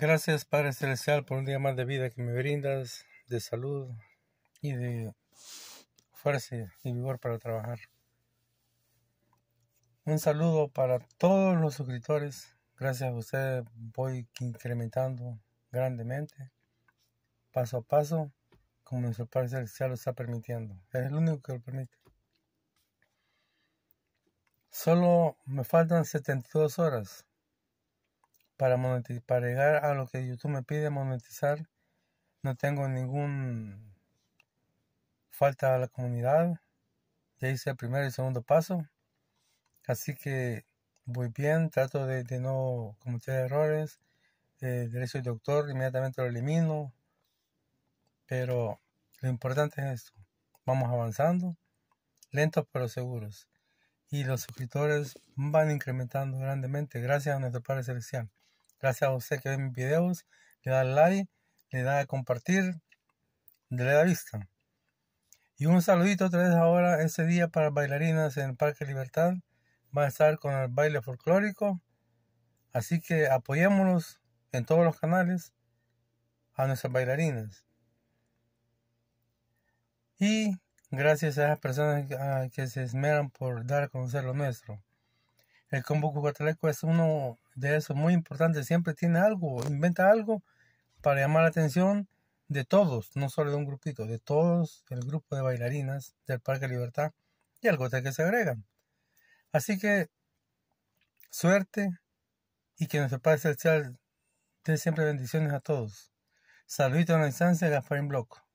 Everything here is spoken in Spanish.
Gracias Padre Celestial por un día más de vida que me brindas, de salud y de fuerza y vigor para trabajar. Un saludo para todos los suscriptores. Gracias a ustedes voy incrementando grandemente, paso a paso, como nuestro Padre Celestial lo está permitiendo. Es el único que lo permite. Solo me faltan 72 horas para monetizar, para llegar a lo que YouTube me pide monetizar, no tengo ningún falta a la comunidad. Ya hice el primer y segundo paso. Así que voy bien, trato de, no cometer errores. Eh, derecho de doctor, inmediatamente lo elimino. Pero lo importante es esto. Vamos avanzando, lentos pero seguros. Y los suscriptores van incrementando grandemente gracias a nuestro Padre Celestial. Gracias a usted que ve mis videos, le da like, le da a compartir, le da vista. Y un saludito otra vez ahora, ese día para bailarinas en el Parque Libertad. Va a estar con el baile folclórico. Así que apoyémonos en todos los canales a nuestras bailarinas. Y gracias a esas personas que se esmeran por dar a conocer lo nuestro. El combo cucataleco es uno de esos muy importantes. Siempre tiene algo, inventa algo para llamar la atención de todos, no solo de un grupito, de todos el grupo de bailarinas del Parque Libertad y el algo que se agregan. Así que suerte y que nuestro Padre Celestial dé siempre bendiciones a todos. Saludito a la instancia, Gasparín Block.